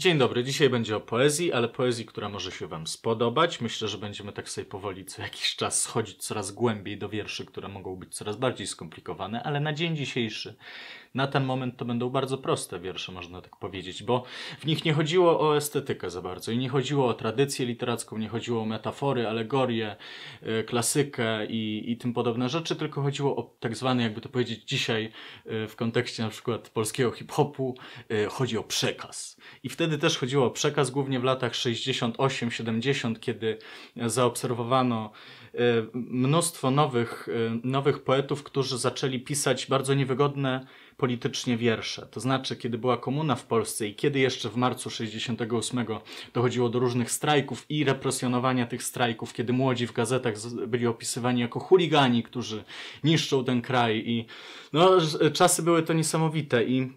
Dzień dobry, dzisiaj będzie o poezji, ale poezji, która może się Wam spodobać. Myślę, że będziemy tak sobie powoli co jakiś czas schodzić coraz głębiej do wierszy, które mogą być coraz bardziej skomplikowane, ale na dzień dzisiejszy na ten moment to będą bardzo proste wiersze, można tak powiedzieć, bo w nich nie chodziło o estetykę za bardzo i nie chodziło o tradycję literacką, nie chodziło o metafory, alegorie, e, klasykę i, i tym podobne rzeczy, tylko chodziło o tak zwany, jakby to powiedzieć dzisiaj e, w kontekście na przykład polskiego hip-hopu, e, chodzi o przekaz. I wtedy też chodziło o przekaz, głównie w latach 68-70, kiedy zaobserwowano Y, mnóstwo nowych, y, nowych poetów, którzy zaczęli pisać bardzo niewygodne politycznie wiersze. To znaczy, kiedy była komuna w Polsce i kiedy jeszcze w marcu 68 dochodziło do różnych strajków i represjonowania tych strajków, kiedy młodzi w gazetach byli opisywani jako chuligani, którzy niszczą ten kraj i no, czasy były to niesamowite i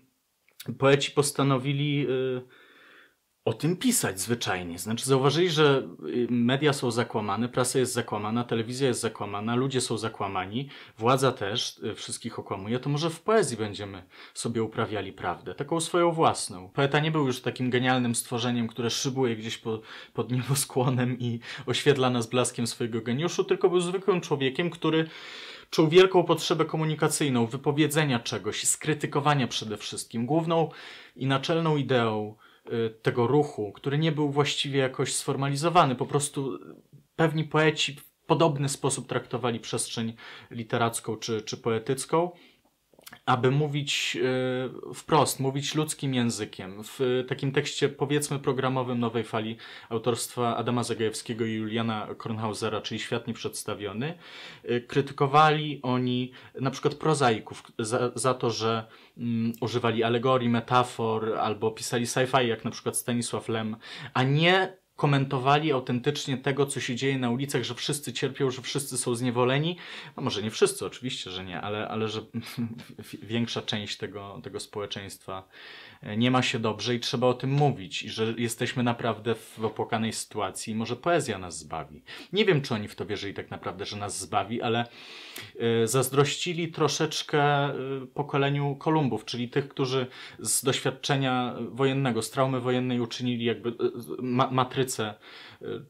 poeci postanowili... Yy, o tym pisać zwyczajnie. Znaczy, zauważyli, że y, media są zakłamane, prasa jest zakłamana, telewizja jest zakłamana, ludzie są zakłamani, władza też y, wszystkich okłamuje. To może w poezji będziemy sobie uprawiali prawdę, taką swoją własną. Poeta nie był już takim genialnym stworzeniem, które szybuje gdzieś po, pod nieboskłonem i oświetla nas blaskiem swojego geniuszu, tylko był zwykłym człowiekiem, który czuł wielką potrzebę komunikacyjną, wypowiedzenia czegoś, skrytykowania przede wszystkim. Główną i naczelną ideą Y, tego ruchu, który nie był właściwie jakoś sformalizowany. Po prostu y, pewni poeci w podobny sposób traktowali przestrzeń literacką czy, czy poetycką aby mówić e, wprost, mówić ludzkim językiem. W takim tekście, powiedzmy, programowym nowej fali autorstwa Adama Zagajewskiego i Juliana Kornhausera, czyli Świat Nieprzedstawiony, e, krytykowali oni na przykład prozaików za, za to, że um, używali alegorii, metafor albo pisali sci-fi, jak na przykład Stanisław Lem, a nie komentowali autentycznie tego, co się dzieje na ulicach, że wszyscy cierpią, że wszyscy są zniewoleni. No może nie wszyscy, oczywiście, że nie, ale, ale że większa część tego, tego społeczeństwa e, nie ma się dobrze i trzeba o tym mówić i że jesteśmy naprawdę w opłakanej sytuacji i może poezja nas zbawi. Nie wiem, czy oni w to wierzyli tak naprawdę, że nas zbawi, ale e, zazdrościli troszeczkę e, pokoleniu Kolumbów, czyli tych, którzy z doświadczenia wojennego, z traumy wojennej uczynili jakby yy, matry E,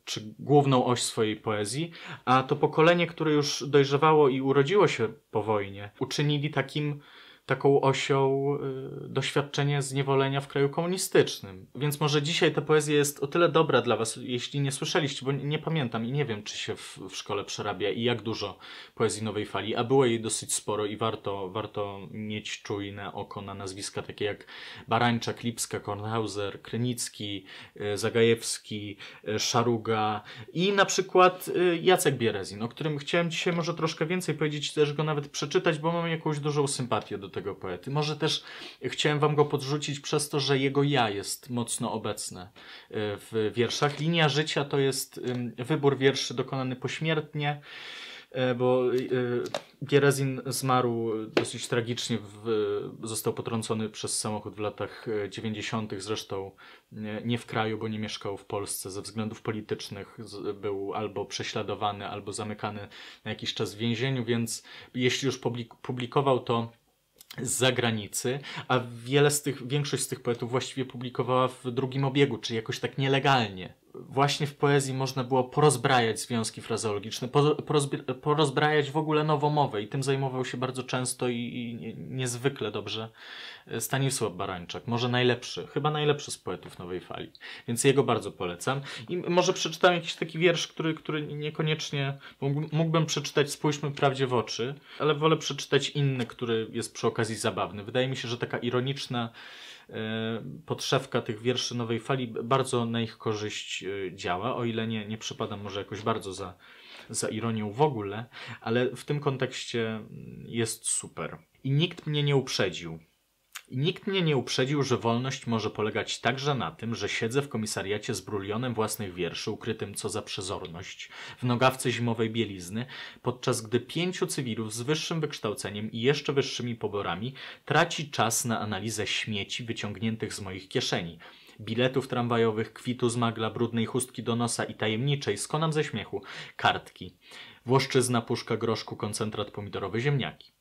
czy główną oś swojej poezji, a to pokolenie, które już dojrzewało i urodziło się po wojnie, uczynili takim taką osią y, doświadczenie zniewolenia w kraju komunistycznym. Więc może dzisiaj ta poezja jest o tyle dobra dla was, jeśli nie słyszeliście, bo nie, pamiętam i nie wiem, czy się w, w, szkole przerabia i jak dużo poezji nowej fali, a było jej dosyć sporo i warto, warto mieć czujne oko na nazwiska takie jak Barańczak, Lipska, Kornhauser, Krynicki, y, Zagajewski, y, Szaruga i na przykład Jacek Bierezin, o którym chciałem dzisiaj może troszkę więcej powiedzieć, też go nawet przeczytać, bo mam jakąś dużą sympatię do tego poety. Może też chciałem wam go podrzucić przez to, że jego ja jest mocno obecne e, w wierszach. Linia życia to jest wybór wierszy dokonany pośmiertnie e, bo e, Gerezin zmarł dosyć tragicznie, w, został potrącony przez samochód w latach 90. Zresztą nie w kraju, bo nie mieszkał w Polsce ze względów politycznych. Był albo prześladowany, albo zamykany na jakiś czas w więzieniu, więc jeśli już publikował to z zagranicy, a wiele z tych, większość z tych poetów właściwie publikowała w drugim obiegu, czyli jakoś tak nielegalnie właśnie w poezji można było porozbrajać związki frazeologiczne, porozbrajać w ogóle mowę i tym zajmował się bardzo często i, i niezwykle dobrze e, Stanisław Barańczak, może najlepszy, chyba najlepszy z poetów nowej fali, więc jego bardzo polecam. I może przeczytam jakiś taki wiersz, który, który niekoniecznie mógłbym przeczytać, spójrzmy prawdzie w oczy, ale wolę przeczytać inny, który jest przy okazji zabawny. Wydaje mi się, że taka ironiczna E, podszewka tych wierszy nowej fali bardzo na ich korzyść e, działa, o ile nie, nie przypada może jakoś bardzo za, za ironią w ogóle, ale w tym kontekście mm, jest super. I nikt mnie nie uprzedził. Nikt mnie nie uprzedził, że wolność może polegać także na tym, że siedzę w komisariacie z brulionem własnych wierszy, ukrytym co za przezorność, w nogawce zimowej bielizny, podczas gdy pięciu cywilów z wyższym wykształceniem i jeszcze wyższymi poborami traci czas na analizę śmieci wyciągniętych z moich kieszeni biletów tramwajowych, kwitu z magla, brudnej chustki do nosa i tajemniczej, skonam ze śmiechu, kartki, włoszczyzna, puszka groszku, koncentrat pomidorowy, ziemniaki.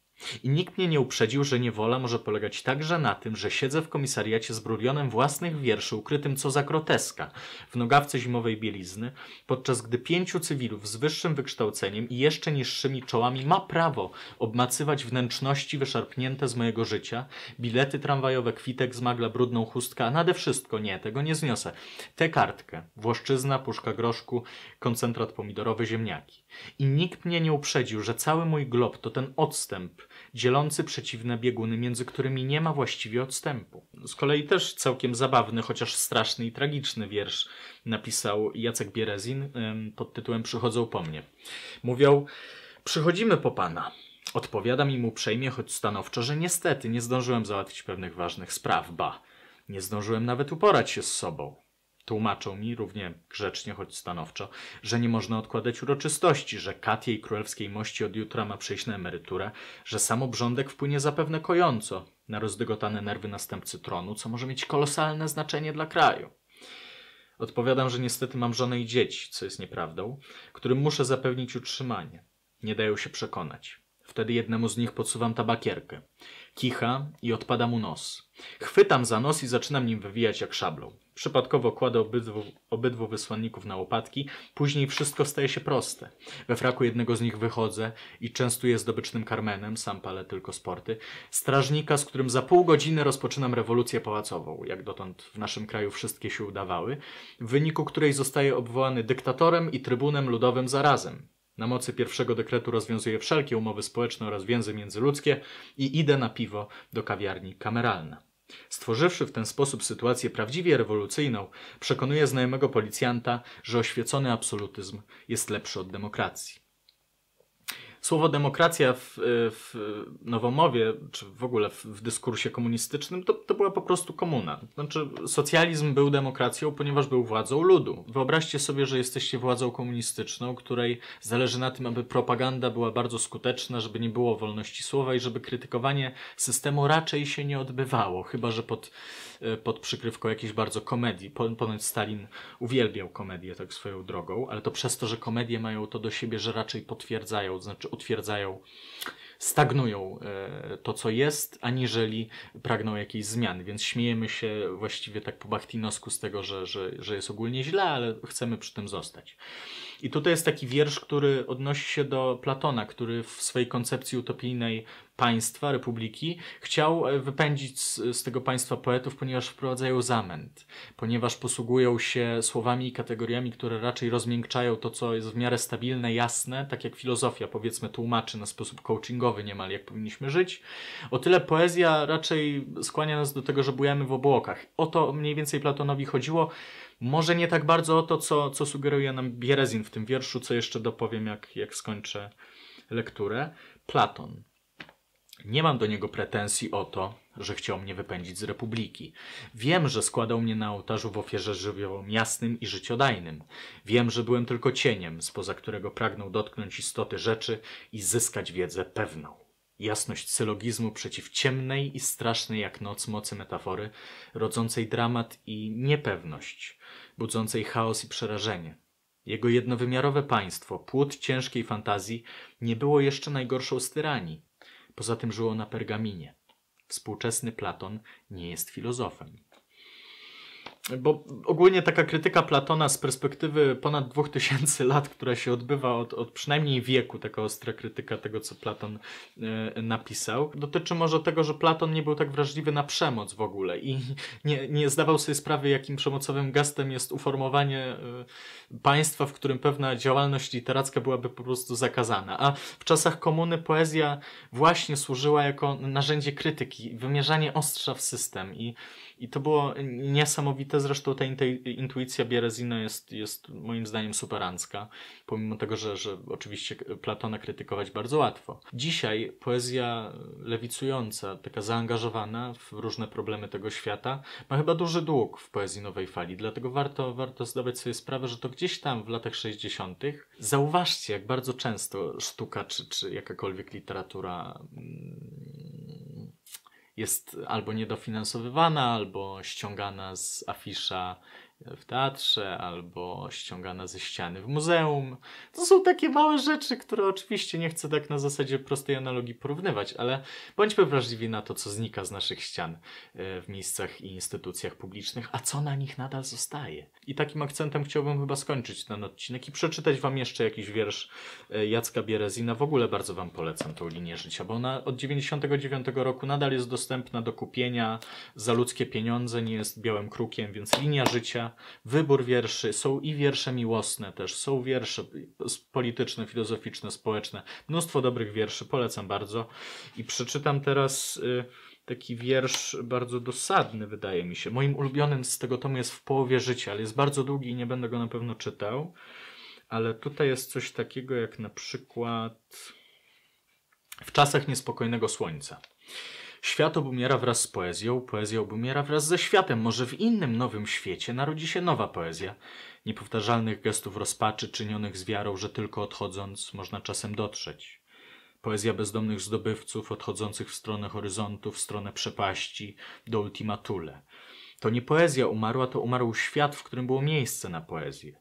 I nikt mnie nie uprzedził, że niewola może polegać także na tym, że siedzę w komisariacie z brulionem własnych wierszy ukrytym co za groteska, w nogawce zimowej bielizny, podczas gdy pięciu cywilów z wyższym wykształceniem i jeszcze niższymi czołami ma prawo obmacywać wnętrzności wyszarpnięte z mojego życia, bilety tramwajowe, kwitek z magla, brudną chustkę, a nade wszystko nie, tego nie zniosę. Tę kartkę, włoszczyzna, puszka groszku, koncentrat pomidorowy, ziemniaki. I nikt mnie nie uprzedził, że cały mój glob to ten odstęp dzielący przeciwne bieguny, między którymi nie ma właściwie odstępu. Z kolei też całkiem zabawny, chociaż straszny i tragiczny wiersz napisał Jacek Bierezin pod tytułem Przychodzą po mnie. Mówią, przychodzimy po pana. Odpowiadam im uprzejmie, choć stanowczo, że niestety nie zdążyłem załatwić pewnych ważnych spraw, ba, nie zdążyłem nawet uporać się z sobą. Tłumaczą mi równie grzecznie, choć stanowczo, że nie można odkładać uroczystości, że Kat jej królewskiej mości od jutra ma przejść na emeryturę, że sam obrządek wpłynie zapewne kojąco na rozdygotane nerwy następcy tronu, co może mieć kolosalne znaczenie dla kraju. Odpowiadam, że niestety mam żonę i dzieci, co jest nieprawdą, którym muszę zapewnić utrzymanie. Nie dają się przekonać. Wtedy jednemu z nich podsuwam tabakierkę. Kicha i odpada mu nos. Chwytam za nos i zaczynam nim wywijać jak szablą. Przypadkowo kładę obydwu, obydwu wysłanników na łopatki, później wszystko staje się proste. We fraku jednego z nich wychodzę i częstuję zdobycznym karmenem, sam palę tylko sporty, strażnika, z którym za pół godziny rozpoczynam rewolucję pałacową, jak dotąd w naszym kraju wszystkie się udawały, w wyniku której zostaje obwołany dyktatorem i trybunem ludowym zarazem. Na mocy pierwszego dekretu rozwiązuję wszelkie umowy społeczne oraz więzy międzyludzkie i idę na piwo do kawiarni kameralna. Stworzywszy w ten sposób sytuację prawdziwie rewolucyjną, przekonuje znajomego policjanta, że oświecony absolutyzm jest lepszy od demokracji słowo demokracja w, w Nowomowie, czy w ogóle w, w dyskursie komunistycznym, to, to była po prostu komuna. Znaczy, socjalizm był demokracją, ponieważ był władzą ludu. Wyobraźcie sobie, że jesteście władzą komunistyczną, której zależy na tym, aby propaganda była bardzo skuteczna, żeby nie było wolności słowa i żeby krytykowanie systemu raczej się nie odbywało, chyba że pod Y, pod przykrywką jakiejś bardzo komedii. Ponoć Stalin uwielbiał komedię tak swoją drogą, ale to przez to, że komedie mają to do siebie, że raczej potwierdzają, to znaczy utwierdzają stagnują y, to, co jest, aniżeli pragną jakiejś zmiany. Więc śmiejemy się właściwie tak po bachtinosku z tego, że, że, że jest ogólnie źle, ale chcemy przy tym zostać. I tutaj jest taki wiersz, który odnosi się do Platona, który w swojej koncepcji utopijnej państwa, republiki, chciał e, wypędzić z, z tego państwa poetów, ponieważ wprowadzają zamęt, ponieważ posługują się słowami i kategoriami, które raczej rozmiękczają to, co jest w miarę stabilne, jasne, tak jak filozofia, powiedzmy, tłumaczy na sposób coachingowy niemal, jak powinniśmy żyć. O tyle poezja raczej skłania nas do tego, że bujamy w obłokach. O to mniej więcej Platonowi chodziło. Może nie tak bardzo o to, co, co sugeruje nam Bierezin w tym wierszu, co jeszcze dopowiem, jak, jak skończę lekturę. Platon. Nie mam do niego pretensji o to, że chciał mnie wypędzić z republiki. Wiem, że składał mnie na ołtarzu w ofierze żywiołom jasnym i życiodajnym. Wiem, że byłem tylko cieniem, spoza którego pragnął dotknąć istoty rzeczy i zyskać wiedzę pewną. Jasność sylogizmu przeciw ciemnej i strasznej jak noc mocy metafory, rodzącej dramat i niepewność, budzącej chaos i przerażenie. Jego jednowymiarowe państwo, płód ciężkiej fantazji, nie było jeszcze najgorszą z tyranii. Poza tym żyło na Pergaminie. Współczesny Platon nie jest filozofem bo ogólnie taka krytyka Platona z perspektywy ponad 2000 lat, która się odbywa od, od przynajmniej wieku, taka ostra krytyka tego, co Platon y, napisał, dotyczy może tego, że Platon nie był tak wrażliwy na przemoc w ogóle i nie, nie zdawał sobie sprawy, jakim przemocowym gestem jest uformowanie y, państwa, w którym pewna działalność literacka byłaby po prostu zakazana. A w czasach komuny poezja właśnie służyła jako narzędzie krytyki, wymierzanie ostrza w system i, i to było niesamowite niesamowite. Zresztą ta intuicja Bierezino jest, jest moim zdaniem superancka, pomimo tego, że, że oczywiście Platona krytykować bardzo łatwo. Dzisiaj poezja lewicująca, taka zaangażowana w różne problemy tego świata, ma chyba duży dług w poezji nowej fali, dlatego warto, warto zdawać sobie sprawę, że to gdzieś tam w latach 60. zauważcie, jak bardzo często sztuka czy, czy jakakolwiek literatura mm, jest albo niedofinansowywana, albo ściągana z afisza w teatrze albo ściągana ze ściany w muzeum. To są takie małe rzeczy, które oczywiście nie chcę tak na zasadzie prostej analogii porównywać, ale bądźmy wrażliwi na to, co znika z naszych ścian e, w miejscach i instytucjach publicznych, a co na nich nadal zostaje. I takim akcentem chciałbym chyba skończyć ten odcinek i przeczytać wam jeszcze jakiś wiersz e, Jacka Bierezina. W ogóle bardzo wam polecam tą linię życia, bo ona od 99 roku nadal jest dostępna do kupienia za ludzkie pieniądze, nie jest białym krukiem, więc linia życia wybór wierszy, są i wiersze miłosne też, są wiersze polityczne, filozoficzne, społeczne. Mnóstwo dobrych wierszy, polecam bardzo. I przeczytam teraz y, taki wiersz bardzo dosadny, wydaje mi się. Moim ulubionym z tego tomu jest w połowie życia, ale jest bardzo długi i nie będę go na pewno czytał. Ale tutaj jest coś takiego jak na przykład w czasach niespokojnego słońca. Świat obumiera wraz z poezją, poezja obumiera wraz ze światem. Może w innym nowym świecie narodzi się nowa poezja. Niepowtarzalnych gestów rozpaczy czynionych z wiarą, że tylko odchodząc można czasem dotrzeć. Poezja bezdomnych zdobywców odchodzących w stronę horyzontu, w stronę przepaści, do ultimatule. To nie poezja umarła, to umarł świat, w którym było miejsce na poezję.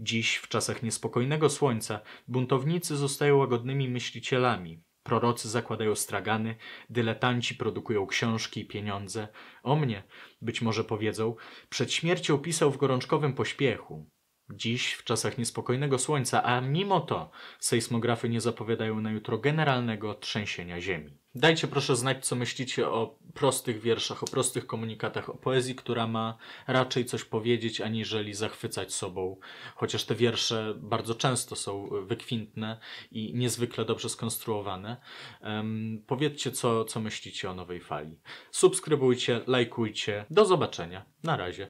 Dziś, w czasach niespokojnego słońca, buntownicy zostają łagodnymi myślicielami, Prorocy zakładają stragany, dyletanci produkują książki i pieniądze. O mnie, być może powiedzą, przed śmiercią pisał w gorączkowym pośpiechu. Dziś, w czasach niespokojnego słońca, a mimo to sejsmografy nie zapowiadają na jutro generalnego trzęsienia ziemi. Dajcie proszę znać, co myślicie o prostych wierszach, o prostych komunikatach, o poezji, która ma raczej coś powiedzieć, aniżeli zachwycać sobą. Chociaż te wiersze bardzo często są wykwintne i niezwykle dobrze skonstruowane. Um, powiedzcie, co, co myślicie o nowej fali. Subskrybujcie, lajkujcie. Do zobaczenia. Na razie.